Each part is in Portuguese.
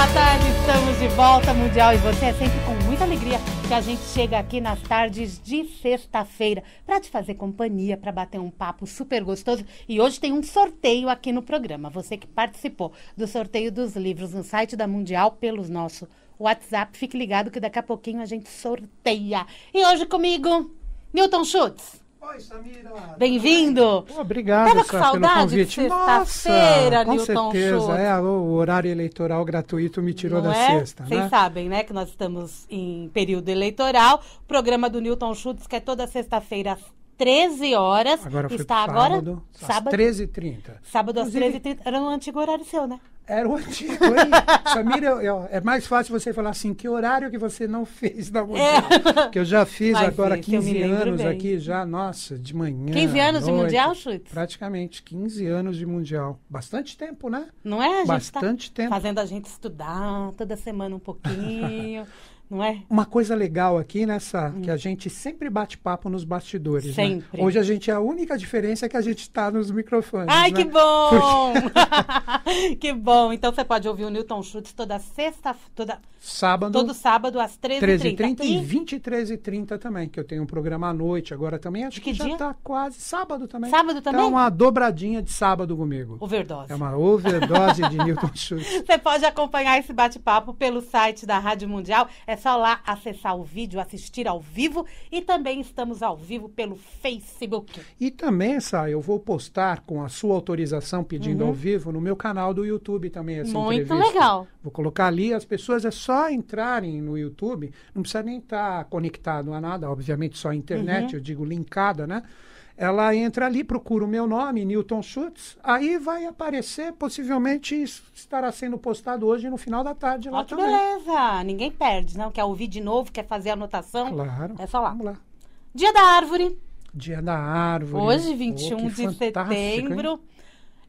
boa tarde, estamos de volta, Mundial, e você é sempre com muita alegria que a gente chega aqui nas tardes de sexta-feira para te fazer companhia, para bater um papo super gostoso. E hoje tem um sorteio aqui no programa. Você que participou do sorteio dos livros no site da Mundial pelos nosso WhatsApp, fique ligado que daqui a pouquinho a gente sorteia. E hoje comigo, Newton Schultz. Oi, Samira. Bem-vindo. Obrigado, Tava com saudade pelo convite. sexta-feira, Nilton certeza. É, o horário eleitoral gratuito me tirou Não da é? sexta, né? Vocês né? sabem, né, que nós estamos em período eleitoral. O programa do Nilton Schultz, que é toda sexta-feira às 13 horas. Agora foi está sábado, agora sábado. Às 13h30. Sábado às 13h30. Era o antigo horário seu, né? Era o antigo, hein? Samira, eu, eu, é mais fácil você falar assim, que horário que você não fez na mundial? É. Que eu já fiz Mas, agora sim, 15 anos bem. aqui, já, nossa, de manhã. 15 anos noite, de mundial, Chutes? Praticamente, 15 anos de mundial. Bastante tempo, né? Não é, a gente tá Bastante tá tempo. Fazendo a gente estudar toda semana um pouquinho. não é? Uma coisa legal aqui nessa hum. que a gente sempre bate papo nos bastidores. Né? Sempre. Né? Hoje a gente a única diferença é que a gente está nos microfones. Ai, né? que bom! Porque... que bom! Então você pode ouvir o Newton Schultz toda sexta, toda sábado, todo sábado às 13h30 13 e, e 23h30 também, que eu tenho um programa à noite agora também. Acho que, que já está quase sábado também. Sábado tá também. Então uma dobradinha de sábado comigo. Overdose. É uma overdose de Newton Schultz. Você pode acompanhar esse bate-papo pelo site da Rádio Mundial. É só lá acessar o vídeo, assistir ao vivo e também estamos ao vivo pelo Facebook. E também, Sá, eu vou postar com a sua autorização pedindo uhum. ao vivo no meu canal do YouTube também essa Muito entrevista. Muito legal. Vou colocar ali, as pessoas é só entrarem no YouTube, não precisa nem estar tá conectado a nada, obviamente só a internet, uhum. eu digo linkada, né? ela entra ali, procura o meu nome, Newton Schultz, aí vai aparecer, possivelmente isso estará sendo postado hoje no final da tarde lá Ó, ah, que também. beleza! Ninguém perde, não? Quer ouvir de novo, quer fazer anotação? Claro. É só lá. Vamos lá. Dia da Árvore. Dia da Árvore. Hoje, 21 oh, de setembro. Hein?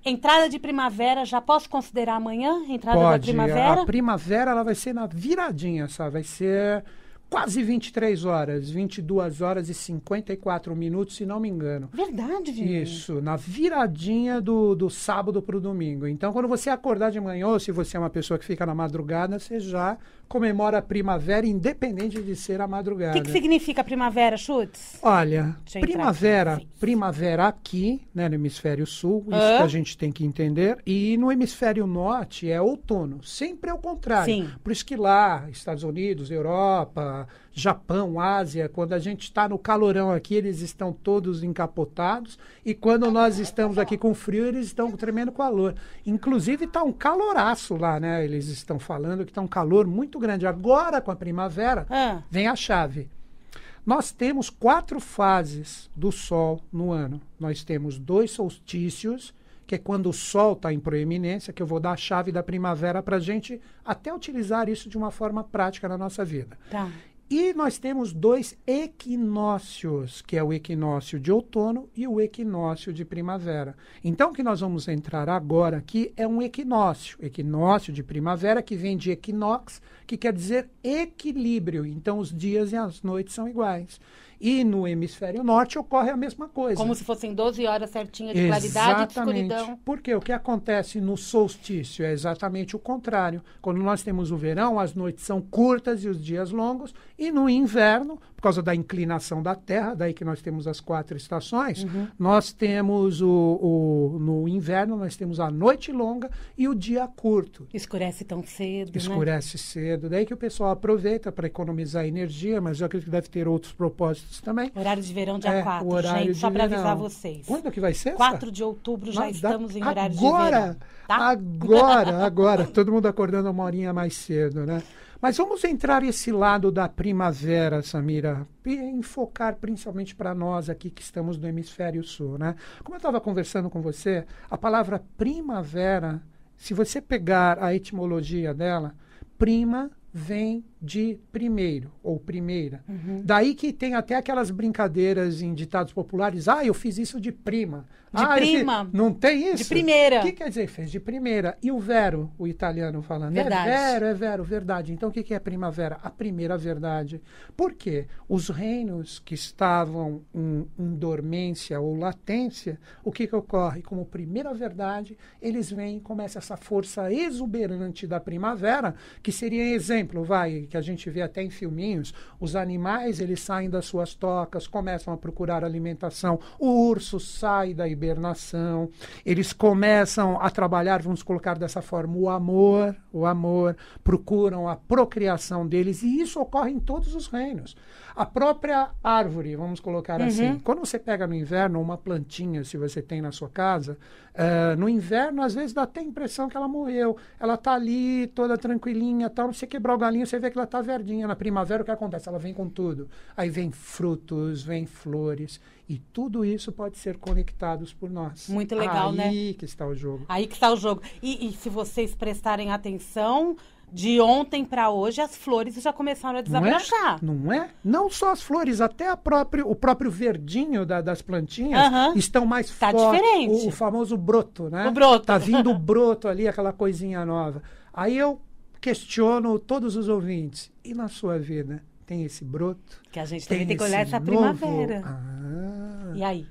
Entrada de primavera, já posso considerar amanhã? Entrada Pode. da primavera? A primavera ela vai ser na viradinha, sabe? Vai ser quase 23 horas, 22 horas e 54 minutos, se não me engano. Verdade, Vini. Isso, na viradinha do, do sábado para o domingo. Então, quando você acordar de manhã, ou se você é uma pessoa que fica na madrugada, você já comemora a primavera, independente de ser a madrugada. O que, que, significa primavera, Chutes? Olha, primavera, aqui. primavera aqui, né, no hemisfério sul, isso ah. que a gente tem que entender, e no hemisfério norte é outono, sempre é o contrário. Sim. Por isso que lá, Estados Unidos, Europa, Japão, Ásia, quando a gente está no calorão aqui, eles estão todos encapotados. E quando nós estamos aqui com frio, eles estão com tremendo calor. Inclusive, está um caloraço lá, né? Eles estão falando que está um calor muito grande. Agora, com a primavera, ah. vem a chave. Nós temos quatro fases do Sol no ano. Nós temos dois solstícios, que é quando o Sol está em proeminência, que eu vou dar a chave da primavera para a gente até utilizar isso de uma forma prática na nossa vida. Tá. E nós temos dois equinócios, que é o equinócio de outono e o equinócio de primavera. Então, o que nós vamos entrar agora aqui é um equinócio. Equinócio de primavera, que vem de equinox, que quer dizer equilíbrio. Então, os dias e as noites são iguais. E no hemisfério norte ocorre a mesma coisa. Como se fossem 12 horas certinhas de claridade e de escuridão. Porque o que acontece no solstício é exatamente o contrário. Quando nós temos o verão, as noites são curtas e os dias longos. E no inverno, por causa da inclinação da Terra, daí que nós temos as quatro estações, uhum. nós temos o, o, no inverno nós temos a noite longa e o dia curto. Escurece tão cedo. Né? Escurece né? cedo. Daí que o pessoal aproveita para economizar energia, mas eu acredito que deve ter outros propósitos isso também. Horário de verão, dia é, 4, horário gente, só para avisar vocês. Quando que vai ser? 4 de outubro já estamos em horário agora, de verão. Tá? Agora, agora, todo mundo acordando uma horinha mais cedo, né? Mas vamos entrar esse lado da primavera, Samira, e enfocar principalmente para nós aqui que estamos no hemisfério sul, né? Como eu estava conversando com você, a palavra primavera, se você pegar a etimologia dela, prima vem de primeiro ou primeira. Uhum. Daí que tem até aquelas brincadeiras em ditados populares. Ah, eu fiz isso de prima. De ah, prima. Fiz... Não tem isso? De primeira. O que quer dizer fez de primeira? E o vero, o italiano falando. É verdade. É vero, é vero, verdade. Então o que, é primavera? A primeira verdade. Por quê? Os reinos que estavam em, em dormência ou latência, o que, que ocorre? Como primeira verdade, eles vêm e começa essa força exuberante da primavera, que seria exemplo, vai, que a gente vê até em filminhos, os animais eles saem das suas tocas, começam a procurar alimentação, o urso sai da hibernação, eles começam a trabalhar, vamos colocar dessa forma, o amor, o amor, procuram a procriação deles e isso ocorre em todos os reinos. A própria árvore, vamos colocar assim, uhum. assim, quando você pega no inverno uma plantinha, se você tem na sua casa, uh, no inverno às vezes dá até a impressão que ela morreu, ela tá ali toda tranquilinha, tal, você quebrar o galinho, você vê que ela está verdinha. Na primavera, o que acontece? Ela vem com tudo. Aí vem frutos, vem flores. E tudo isso pode ser conectados por nós. Muito legal, Aí né? Aí que está o jogo. Aí que está o jogo. E, e se vocês prestarem atenção, de ontem para hoje, as flores já começaram a desabrochar. Não é? Não, é? não só as flores, até própria, o próprio verdinho da, das plantinhas uhum. estão mais tá fortes. diferente. O, o, famoso broto, né? O broto. Tá vindo o broto ali, aquela coisinha nova. Aí eu questiono todos os ouvintes. E na sua vida tem esse broto? Que a gente tem tem que olhar essa novo... primavera. Ah. E aí?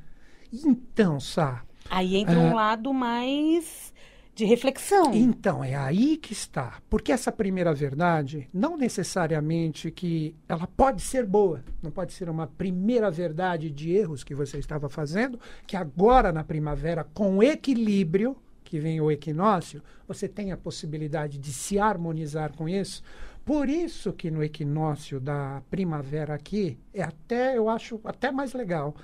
Então, Sá. Aí entra ah, um lado mais de reflexão. Então, é aí que está. Porque essa primeira verdade, não necessariamente que ela pode ser boa, não pode ser uma primeira verdade de erros que você estava fazendo, que agora na primavera, com equilíbrio, que vem o equinócio, você tem a possibilidade de se harmonizar com isso. Por isso que no equinócio da primavera aqui é até, eu acho, até mais legal.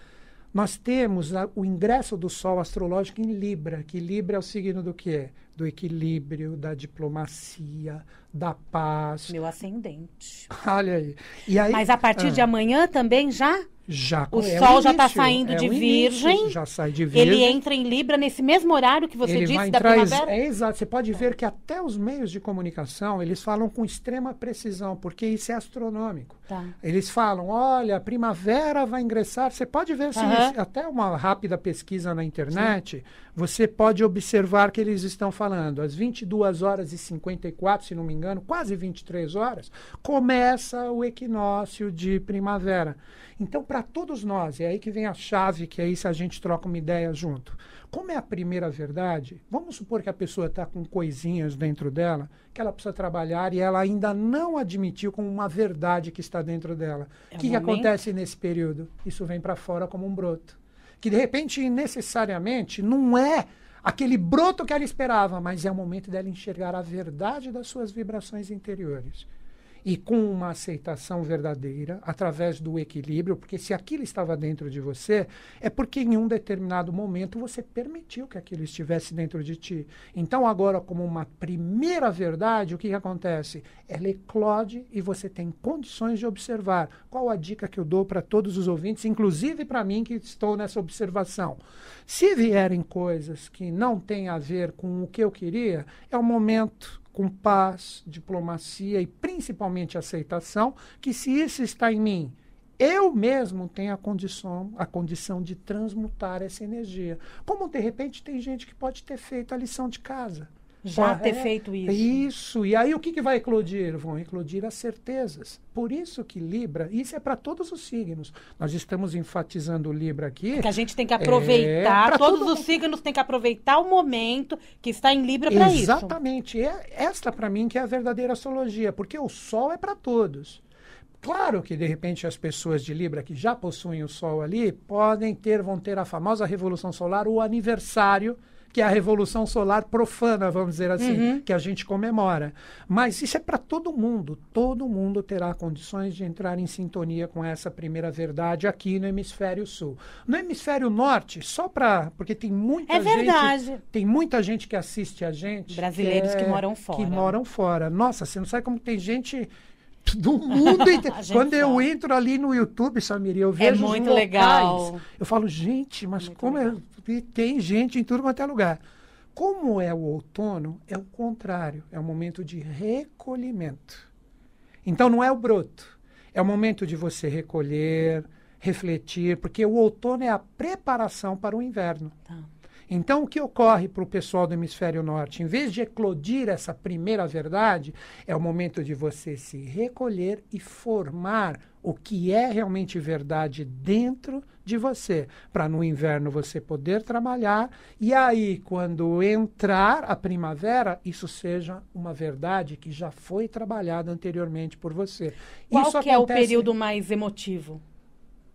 Nós temos a, o ingresso do Sol astrológico em Libra, que Libra é o signo do quê? do equilíbrio, da diplomacia, da paz. Meu ascendente. Olha aí. aí Mas a partir ah, de amanhã também já? Já. O é Sol o já está saindo é de virgem. Início, já sai de virgem. Ele entra em Libra nesse mesmo horário que você ele disse da primavera. É, exato. Você pode tá. ver que até os meios de comunicação, eles falam com extrema precisão, porque isso é astronômico. Tá. Eles falam, olha, a primavera vai ingressar. Você pode ver, assim, até uma rápida pesquisa na internet, Sim. você pode observar que eles estão falando falando, às 22 horas e 54, se não me engano, quase 23 horas, começa o equinócio de primavera. Então, para todos nós, é aí que vem a chave, que é aí se a gente troca uma ideia junto. Como é a primeira verdade, vamos supor que a pessoa está com coisinhas dentro dela que ela precisa trabalhar e ela ainda não admitiu como uma verdade que está dentro dela. É o que, que acontece nesse período? Isso vem para fora como um broto. Que de repente, necessariamente, não é aquele broto que ela esperava, mas é o momento dela enxergar a verdade das suas vibrações interiores e com uma aceitação verdadeira, através do equilíbrio, porque se aquilo estava dentro de você, é porque em um determinado momento você permitiu que aquilo estivesse dentro de ti. Então, agora, como uma primeira verdade, o que, que acontece? Ela eclode e você tem condições de observar. Qual a dica que eu dou para todos os ouvintes, inclusive para mim que estou nessa observação? Se vierem coisas que não têm a ver com o que eu queria, é o momento com paz, diplomacia e principalmente aceitação, que se isso está em mim, eu mesmo tenho a condição, a condição de transmutar essa energia. Como de repente tem gente que pode ter feito a lição de casa já ter é, feito é isso. Isso. E aí o que, que vai eclodir? Vão eclodir as certezas. Por isso que Libra, isso é para todos os signos. Nós estamos enfatizando Libra aqui. É que a gente tem que é, aproveitar, é, todos todo os signos tem que aproveitar o momento que está em Libra para isso. Exatamente. É, esta para mim que é a verdadeira astrologia, porque o Sol é para todos. Claro que, de repente, as pessoas de Libra que já possuem o Sol ali podem ter, vão ter a famosa Revolução Solar, o aniversário que é a Revolução Solar profana, vamos dizer assim, uhum. que a gente comemora. Mas isso é para todo mundo. Todo mundo terá condições de entrar em sintonia com essa primeira verdade aqui no Hemisfério Sul. No Hemisfério Norte, só para. Porque tem muita é gente. Verdade. Tem muita gente que assiste a gente. Brasileiros que, é, que moram fora. Que moram fora. Nossa, você não sabe como tem gente do mundo inteiro. Quando eu entro ali no YouTube, Samir, eu é vejo. É muito locais, legal. Eu falo, gente, mas muito como é legal. é. Tem gente em tudo quanto é lugar. Como é o outono, é o contrário. É um momento de recolhimento. Então não é o broto. É o momento de você recolher, refletir, porque o outono é a preparação para o inverno. Tá. Então, o que ocorre para o pessoal do hemisfério norte? Em vez de eclodir essa primeira verdade, é o momento de você se recolher e formar o que é realmente verdade dentro de você, para no inverno você poder trabalhar e aí quando entrar a primavera, isso seja uma verdade que já foi trabalhada anteriormente por você. Qual isso que acontece... é o período mais emotivo?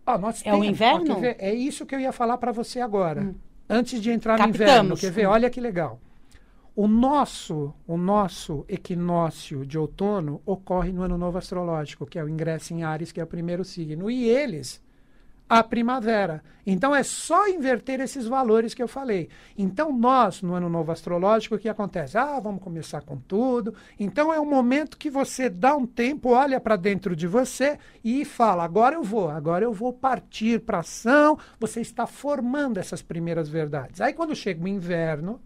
Ah, é temos, o inverno? É isso que eu ia falar para você agora. Hum antes de entrar Capitamos. no inverno. Quer ver? Olha que legal. O nosso, o nosso equinócio de outono ocorre no ano novo astrológico, que é o ingresso em Ares, que é o primeiro signo. E eles a primavera. Então é só inverter esses valores que eu falei. Então nós, no ano novo astrológico, o que acontece? Ah, vamos começar com tudo. Então é um momento que você dá um tempo, olha para dentro de você e fala: agora eu vou, agora eu vou partir para ação. Você está formando essas primeiras verdades. Aí quando chega o inverno,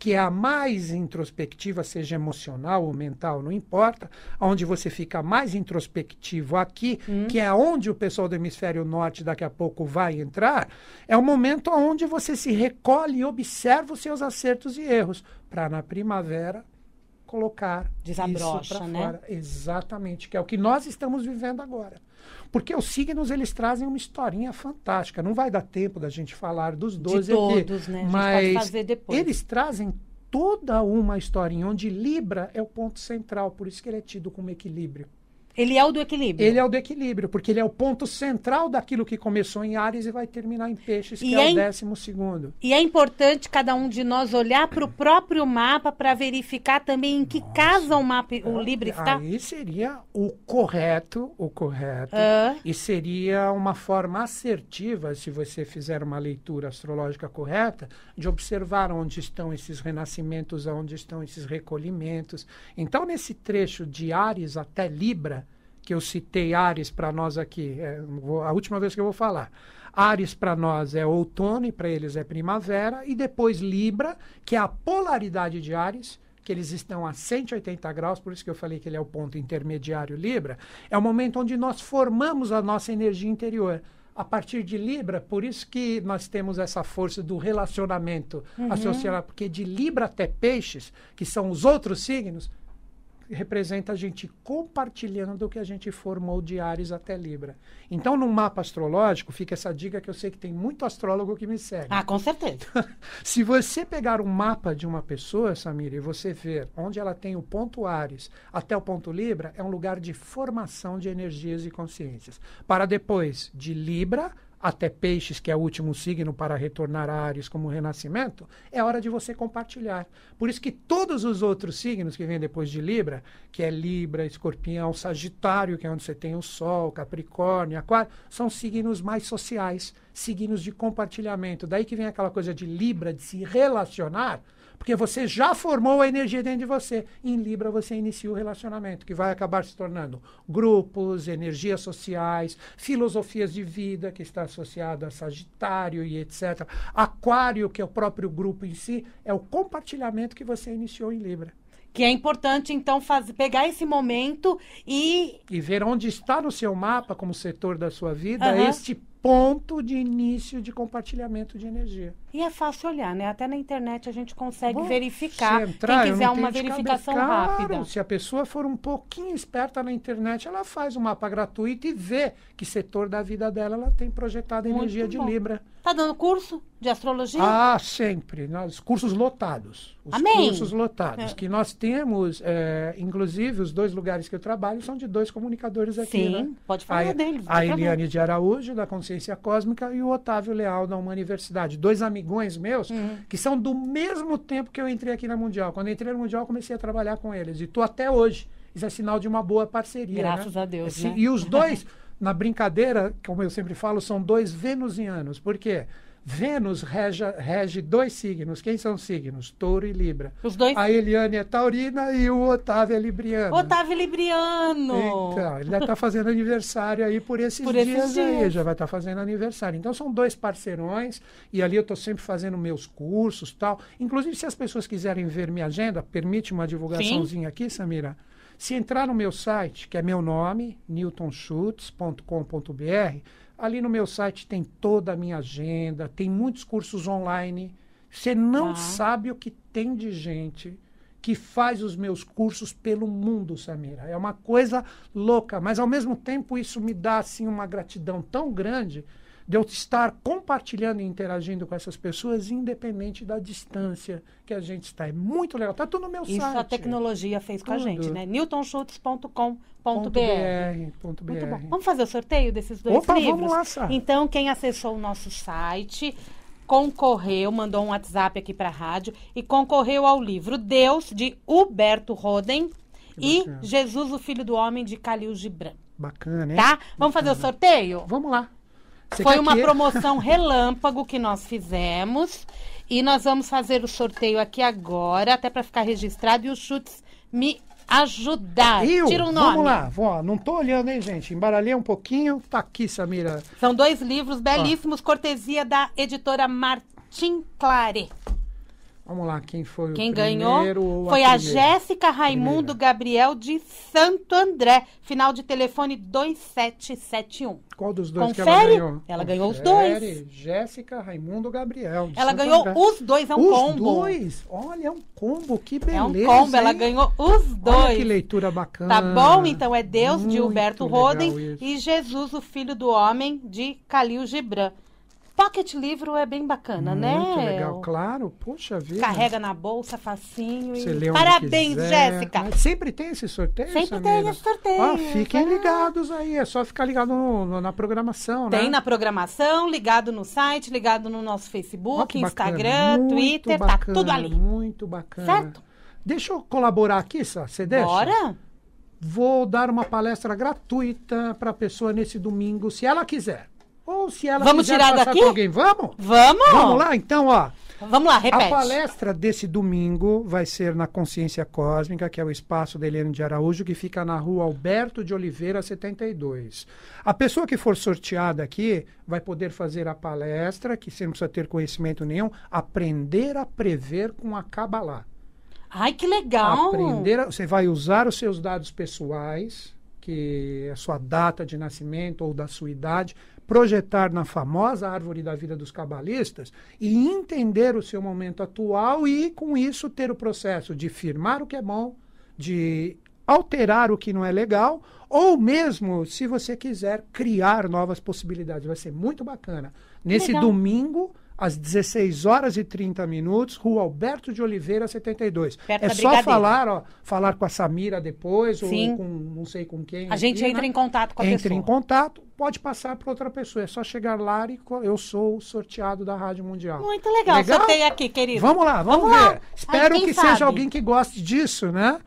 que é a mais introspectiva, seja emocional ou mental, não importa, onde você fica mais introspectivo aqui, hum. que é onde o pessoal do hemisfério norte daqui a pouco vai entrar, é o momento onde você se recolhe e observa os seus acertos e erros, para na primavera colocar Desabrocha, isso para né? fora. Exatamente, que é o que nós estamos vivendo agora. Porque os signos eles trazem uma historinha fantástica. Não vai dar tempo da gente falar dos 12 De todos, aqui, né? mas eles trazem toda uma historinha onde Libra é o ponto central, por isso que ele é tido como equilíbrio. Ele é o do equilíbrio. Ele é o do equilíbrio, porque ele é o ponto central daquilo que começou em Ares e vai terminar em Peixes, que e é, é o décimo segundo. E é importante cada um de nós olhar para o próprio mapa para verificar também em que Nossa. casa o mapa, o Libra está. Aí seria o correto, o correto. E seria uma forma assertiva, se você fizer uma leitura astrológica correta, de observar onde estão esses renascimentos, onde estão esses recolhimentos. Então, nesse trecho de Ares até Libra, que eu citei Ares para nós aqui, é, vou, a última vez que eu vou falar. Ares para nós é outono e para eles é primavera, e depois Libra, que é a polaridade de Ares, que eles estão a 180 graus, por isso que eu falei que ele é o ponto intermediário Libra, é o momento onde nós formamos a nossa energia interior a partir de Libra, por isso que nós temos essa força do relacionamento uhum. associado, porque de Libra até Peixes, que são os outros signos, representa a gente compartilhando o que a gente formou de Ares até Libra. Então, no mapa astrológico, fica essa dica que eu sei que tem muito astrólogo que me segue. Ah, com certeza. Se você pegar um mapa de uma pessoa, Samira, e você ver onde ela tem o ponto Ares até o ponto Libra, é um lugar de formação de energias e consciências. Para depois, de Libra até Peixes, que é o último signo para retornar a Ares como renascimento, é hora de você compartilhar. Por isso que todos os outros signos que vêm depois de Libra, que é Libra, Escorpião, Sagitário, que é onde você tem o Sol, Capricórnio, Aquário, são signos mais sociais, signos de compartilhamento. Daí que vem aquela coisa de Libra, de se relacionar porque você já formou a energia dentro de você. Em Libra você inicia o relacionamento, que vai acabar se tornando grupos, energias sociais, filosofias de vida, que está associado a Sagitário e etc. Aquário, que é o próprio grupo em si, é o compartilhamento que você iniciou em Libra. Que é importante, então, fazer, pegar esse momento e. E ver onde está no seu mapa, como setor da sua vida, uhum. este ponto de início de compartilhamento de energia. E é fácil olhar, né? Até na internet a gente consegue Bom, verificar. Entrar, quem quiser uma verificação rápida. Se a pessoa for um pouquinho esperta na internet, ela faz um mapa gratuito e vê que setor da vida dela ela tem projetado Muito energia bom. de Libra. Tá dando curso de astrologia? Ah, sempre. Nós, cursos lotados. Os Amém. cursos lotados. É. Que nós temos, é, inclusive, os dois lugares que eu trabalho são de dois comunicadores aqui. Sim, né? pode falar a, deles. A Eliane de Araújo, da Consciência Consciência Cósmica, e o Otávio Leal, da Uma Universidade. Dois amigões meus, uhum. que são do mesmo tempo que eu entrei aqui na Mundial. Quando entrei na Mundial, comecei a trabalhar com eles. E estou até hoje. Isso é sinal de uma boa parceria. Né? Graças né? a Deus. né? E os dois, na brincadeira, como eu sempre falo, são dois venusianos. Por quê? Porque Vênus rege, rege dois signos. Quem são signos? Touro e Libra. Os dois? A Eliane é taurina e o Otávio é libriano. Otávio é Libriano! Então, ele deve estar tá fazendo aniversário aí por esses, por dias, esses dias aí, já vai estar tá fazendo aniversário. Então, são dois parceirões e ali eu estou sempre fazendo meus cursos tal. Inclusive, se as pessoas quiserem ver minha agenda, permite uma divulgaçãozinha Sim. aqui, Samira? Se entrar no meu site, que é meu nome, newtonschutz.com.br, Ali no meu site tem toda a minha agenda, tem muitos cursos online. Você não ah. sabe o que tem de gente que faz os meus cursos pelo mundo, Samira. É uma coisa louca, mas ao mesmo tempo isso me dá assim uma gratidão tão grande de eu estar compartilhando e interagindo com essas pessoas, independente da distância que a gente está. É muito legal. Está tudo no meu Isso site. Isso a tecnologia fez tudo. com a gente, né? newtonschultz.com.br. Muito bom. Vamos fazer o sorteio desses dois Opa, livros? Vamos lá, Sá. Então, quem acessou o nosso site concorreu, mandou um WhatsApp aqui para a rádio, e concorreu ao livro Deus, de Huberto Roden, e Jesus, o Filho do Homem, de Calil Gibran. Bacana, hein? Tá? Vamos Bacana. fazer o sorteio? Vamos lá. Você Foi uma promoção relâmpago que nós fizemos. E nós vamos fazer o sorteio aqui agora, até para ficar registrado. E os chutes me ajudar. Eu, Tira um nome. Vamos lá, ó, não tô olhando, hein, gente? Embaralhei um pouquinho, tá aqui, Samira. São dois livros belíssimos, ah. cortesia da editora Martin Clare. Vamos lá, quem foi quem o primeiro? ganhou foi a, a Jéssica Raimundo primeira. Gabriel de Santo André. Final de telefone 2771. Qual dos dois Confere? que ela ganhou? Ela Confere. ganhou os dois. Jéssica Raimundo Gabriel. Ela Santo ganhou André. os dois, é um os combo. Os dois? Olha, é um combo, que beleza. É um combo, hein? ela ganhou os dois. Olha que leitura bacana. Tá bom? Então é Deus Muito de Humberto Roden e Jesus, o Filho do Homem, de Calil Gibran. Pocket livro é bem bacana, Muito né? Muito legal, claro. Poxa vida. Carrega na bolsa, facinho. Você e... lê Parabéns, Jéssica. Mas sempre tem esse sorteio, Sempre Samira? tem esse sorteio. Ah, fiquem é. ligados aí. É só ficar ligado no, no, na programação, né? Tem na programação, ligado no site, ligado no nosso Facebook, Instagram, Muito Twitter. Tá bacana, tá tudo ali. Muito bacana. Certo? Deixa eu colaborar aqui, Sá. Você deixa? Bora. Vou dar uma palestra gratuita para a pessoa nesse domingo, se ela quiser. Então, se ela vamos tirar daqui? alguém, vamos? Vamos! Vamos lá, então, ó. Vamos lá, repete. A palestra desse domingo vai ser na Consciência Cósmica, que é o espaço da Helena de Araújo, que fica na rua Alberto de Oliveira, 72. A pessoa que for sorteada aqui vai poder fazer a palestra, que você não precisa ter conhecimento nenhum, aprender a prever com a Kabbalah. Ai, que legal! Aprender, a, você vai usar os seus dados pessoais, que é a sua data de nascimento ou da sua idade, projetar na famosa árvore da vida dos cabalistas e entender o seu momento atual e, com isso, ter o processo de firmar o que é bom, de alterar o que não é legal, ou mesmo, se você quiser, criar novas possibilidades. Vai ser muito bacana. Nesse legal. domingo, às 16 horas e 30 minutos, Rua Alberto de Oliveira, 72. Perto é só falar, ó, falar com a Samira depois, Sim. ou com não sei com quem. A aqui, gente entra né? em contato com a entra pessoa. Entra em contato, pode passar para outra pessoa. É só chegar lá e eu sou o sorteado da Rádio Mundial. Muito legal, legal? sorteio aqui, querido. Vamos lá, vamos, vamos ver. Lá. Espero Ai, que sabe. seja alguém que goste disso, né?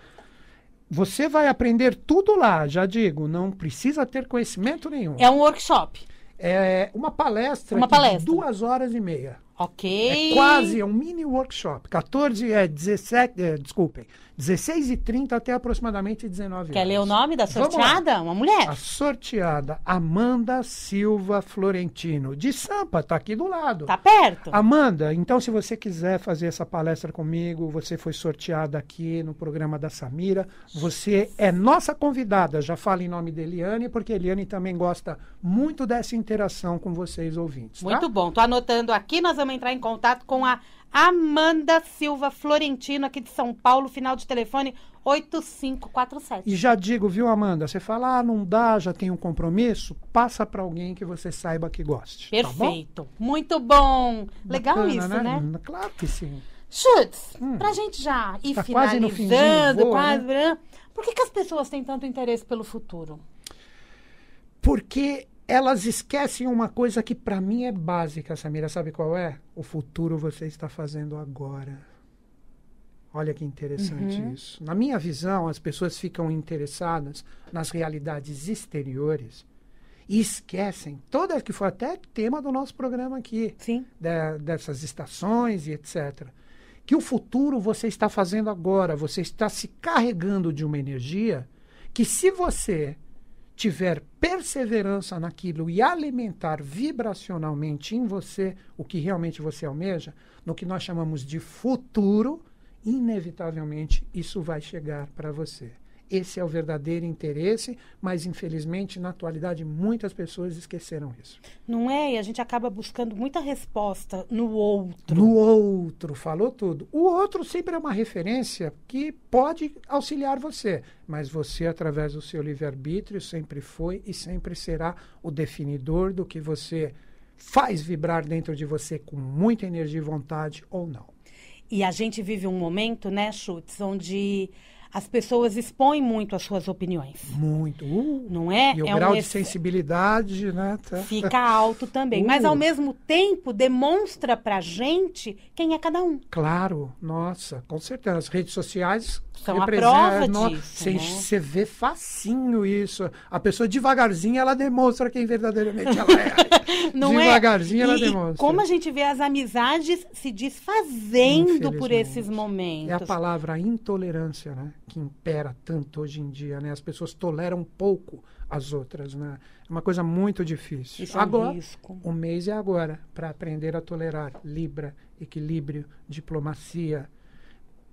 Você vai aprender tudo lá, já digo, não precisa ter conhecimento nenhum. É um workshop. É, é uma palestra, uma palestra. de duas horas e meia. Ok. É quase, é um mini workshop. 14, é 17, é, desculpem, 16 e 30 até aproximadamente 19 Quer horas. ler o nome da sorteada? Uma mulher. A sorteada, Amanda Silva Florentino, de Sampa, tá aqui do lado. Tá perto. Amanda, então se você quiser fazer essa palestra comigo, você foi sorteada aqui no programa da Samira, você é nossa convidada, já fala em nome de Eliane, porque Eliane também gosta muito dessa interação com vocês ouvintes, tá? Muito bom, tô anotando aqui, nas vamos entrar em contato com a Amanda Silva Florentino, aqui de São Paulo, final de telefone 8547. E já digo, viu, Amanda? Você fala, ah, não dá, já tem um compromisso, passa para alguém que você saiba que goste. Perfeito. Tá bom? Muito bom. Legal Bacana, isso, né? né? Claro que sim. Schutz, hum. pra gente já ir tá finalizando, quase, quase né? né? por que, que as pessoas têm tanto interesse pelo futuro? Porque elas esquecem uma coisa que para mim é básica, Samira. Sabe qual é? O futuro você está fazendo agora. Olha que interessante uhum. isso. Na minha visão, as pessoas ficam interessadas nas realidades exteriores e esquecem toda que foi até tema do nosso programa aqui, Sim. De, dessas estações e etc. Que o futuro você está fazendo agora, você está se carregando de uma energia que se você tiver perseverança naquilo e alimentar vibracionalmente em você o que realmente você almeja, no que nós chamamos de futuro, inevitavelmente isso vai chegar para você. Esse é o verdadeiro interesse, mas infelizmente na atualidade muitas pessoas esqueceram isso. Não é? E a gente acaba buscando muita resposta no outro. No outro, falou tudo. O outro sempre é uma referência que pode auxiliar você, mas você, através do seu livre-arbítrio, sempre foi e sempre será o definidor do que você faz vibrar dentro de você com muita energia e vontade ou não. E a gente vive um momento, né, Schultz, onde as pessoas expõem muito as suas opiniões. Muito. Uh, não é? E o é grau um de sensibilidade, né? Tá? Fica alto também. Uh. Mas, ao mesmo tempo, demonstra pra gente quem é cada um. Claro. Nossa, com certeza. As redes sociais são então, a prova disso. Você né? vê facinho isso. A pessoa devagarzinho ela demonstra quem verdadeiramente ela é. Não é? devagarzinho é? E, ela demonstra. como a gente vê as amizades se desfazendo por esses momentos. É a palavra intolerância, né? Que impera tanto hoje em dia, né? As pessoas toleram pouco as outras, né? É uma coisa muito difícil. Isso agora, é um o mês é agora para aprender a tolerar Libra, equilíbrio, diplomacia,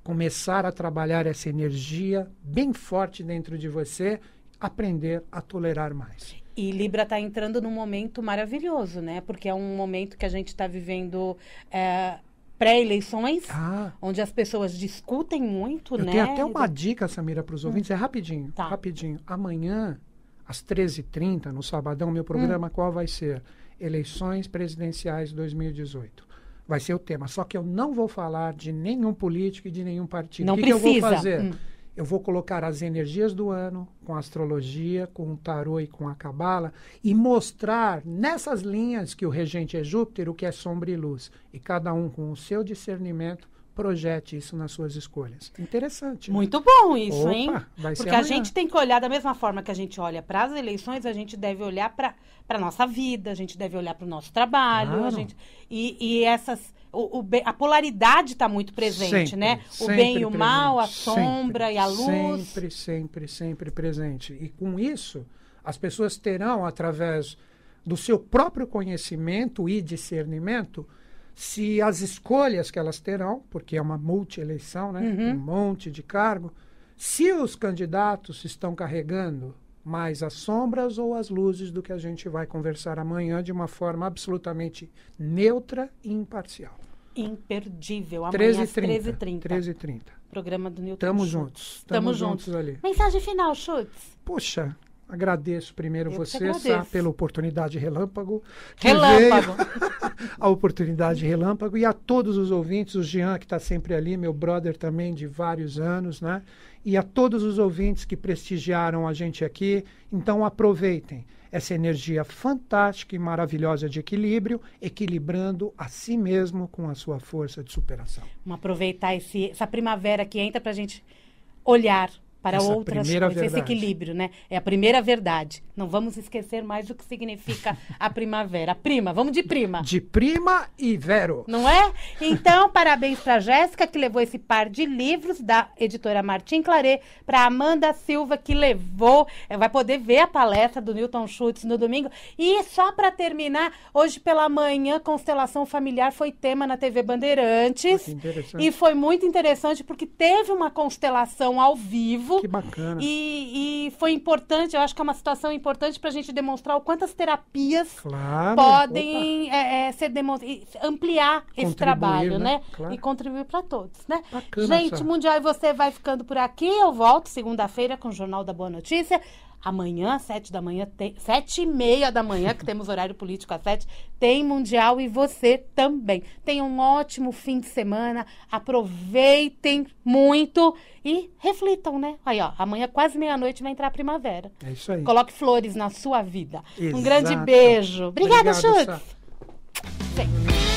começar a trabalhar essa energia bem forte dentro de você, aprender a tolerar mais. E Libra está entrando num momento maravilhoso, né? Porque é um momento que a gente está vivendo. É pré-eleições, ah. onde as pessoas discutem muito, Eu né? Tem até uma dica, Samira, para os ouvintes, hum. é rapidinho, tá. rapidinho. Amanhã, às 13h30, no sabadão, meu programa hum. qual vai ser? Eleições Presidenciais 2018 vai ser o tema. Só que eu não vou falar de nenhum político e de nenhum partido. Não o que, precisa. que eu vou fazer? Hum. Eu vou colocar as energias do ano com a astrologia, com o tarô e com a cabala e mostrar nessas linhas que o regente é Júpiter o que é sombra e luz. E cada um com o seu discernimento projete isso nas suas escolhas. Interessante. Né? Muito bom isso, Opa, hein? Porque a gente tem que olhar da mesma forma que a gente olha para as eleições, a gente deve olhar para a nossa vida, a gente deve olhar para o nosso trabalho, claro. a gente e, e essas o, o a polaridade está muito presente, sempre, né? O bem e o presente. mal, a sombra sempre, e a luz. Sempre, sempre, sempre presente. E com isso, as pessoas terão, através do seu próprio conhecimento e discernimento, se as escolhas que elas terão, porque é uma multi-eleição, né? Uhum. um monte de cargo, se os candidatos estão carregando mais as sombras ou as luzes do que a gente vai conversar amanhã de uma forma absolutamente neutra e imparcial. Imperdível. Amanhã 13 às 13h30. 13h30. Programa do Newton Tamo Schultz. juntos. Tamo, Tamo juntos. juntos ali. Mensagem final, Schultz. Puxa, Agradeço primeiro Eu você, Sá, pela oportunidade relâmpago. relâmpago! a oportunidade relâmpago e a todos os ouvintes, o Jean, que está sempre ali, meu brother também de vários anos, né? E a todos os ouvintes que prestigiaram a gente aqui. Então, aproveitem essa energia fantástica e maravilhosa de equilíbrio, equilibrando a si mesmo com a sua força de superação. Vamos aproveitar esse, essa primavera que entra para a gente olhar para Essa outras coisas. Verdade. Esse equilíbrio, né? É a primeira verdade. Não vamos esquecer mais o que significa a primavera. Prima, vamos de prima. De prima e vero. Não é? Então, parabéns para Jéssica, que levou esse par de livros da editora Martim Claret, para Amanda Silva, que levou. É, vai poder ver a palestra do Newton Schultz no domingo. E só para terminar, hoje pela manhã, Constelação Familiar foi tema na TV Bandeirantes. interessante. e foi muito interessante porque teve uma constelação ao vivo vivo. Que bacana. E, e foi importante, eu acho que é uma situação importante para a gente demonstrar o quantas terapias claro, podem é, é, ser ampliar contribuir, esse trabalho, né? né? Claro. E contribuir para todos, né? Bacana, gente, essa. Mundial e você vai ficando por aqui. Eu volto segunda-feira com o Jornal da Boa Notícia. Amanhã, sete da manhã, sete e meia da manhã, que temos horário político às sete, tem Mundial e você também. Tenham um ótimo fim de semana, aproveitem muito e reflitam, né? Aí, ó, amanhã quase meia-noite vai entrar a primavera. É isso aí. Coloque flores na sua vida. Exato. Um grande beijo. Obrigada, Obrigado, Chutes.